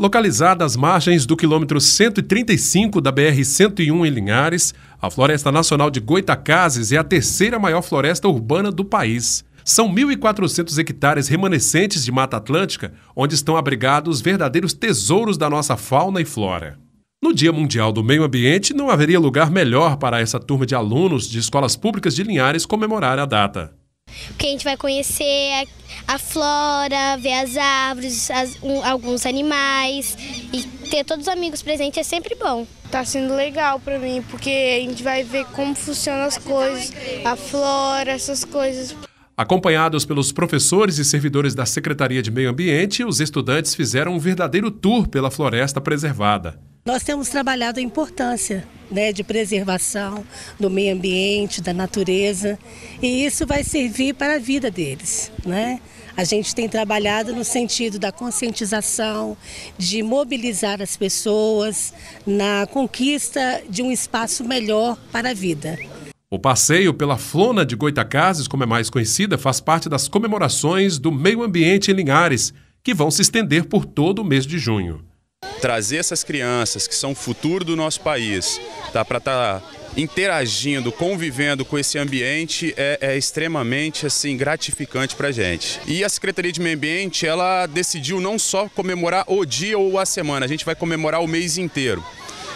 Localizada às margens do quilômetro 135 da BR-101 em Linhares, a Floresta Nacional de Goitacazes é a terceira maior floresta urbana do país. São 1.400 hectares remanescentes de Mata Atlântica, onde estão abrigados os verdadeiros tesouros da nossa fauna e flora. No Dia Mundial do Meio Ambiente, não haveria lugar melhor para essa turma de alunos de escolas públicas de Linhares comemorar a data porque a gente vai conhecer a, é a flora, ver as árvores, as, um, alguns animais e ter todos os amigos presentes é sempre bom. Tá sendo legal para mim, porque a gente vai ver como funcionam as coisas, a flora, essas coisas. Acompanhados pelos professores e servidores da Secretaria de Meio Ambiente, os estudantes fizeram um verdadeiro tour pela floresta preservada. Nós temos trabalhado a importância né, de preservação do meio ambiente, da natureza, e isso vai servir para a vida deles. Né? A gente tem trabalhado no sentido da conscientização, de mobilizar as pessoas na conquista de um espaço melhor para a vida. O passeio pela Flona de Goitacazes, como é mais conhecida, faz parte das comemorações do meio ambiente em Linhares, que vão se estender por todo o mês de junho trazer essas crianças que são o futuro do nosso país, tá? Para estar tá interagindo, convivendo com esse ambiente é, é extremamente assim gratificante para gente. E a Secretaria de Meio Ambiente ela decidiu não só comemorar o dia ou a semana, a gente vai comemorar o mês inteiro.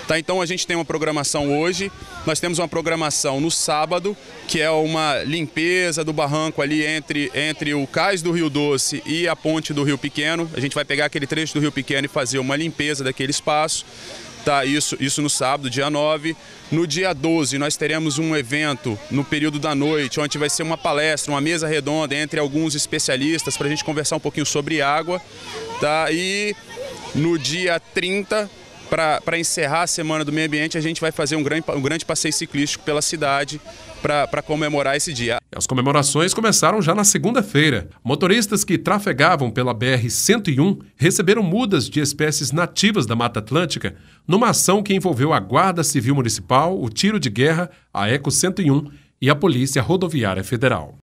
Tá? Então a gente tem uma programação hoje, nós temos uma programação no sábado, que é uma limpeza do barranco ali entre, entre o cais do Rio Doce e a ponte do Rio Pequeno. A gente vai pegar aquele trecho do Rio Pequeno e fazer uma limpeza daquele espaço. Tá, isso, isso no sábado, dia 9. No dia 12, nós teremos um evento no período da noite, onde vai ser uma palestra, uma mesa redonda entre alguns especialistas para a gente conversar um pouquinho sobre água. Tá? E no dia 30, para encerrar a Semana do Meio Ambiente, a gente vai fazer um grande, um grande passeio ciclístico pela cidade para comemorar esse dia. As comemorações começaram já na segunda-feira. Motoristas que trafegavam pela BR-101 receberam mudas de espécies nativas da Mata Atlântica numa ação que envolveu a Guarda Civil Municipal, o Tiro de Guerra, a Eco 101 e a Polícia Rodoviária Federal.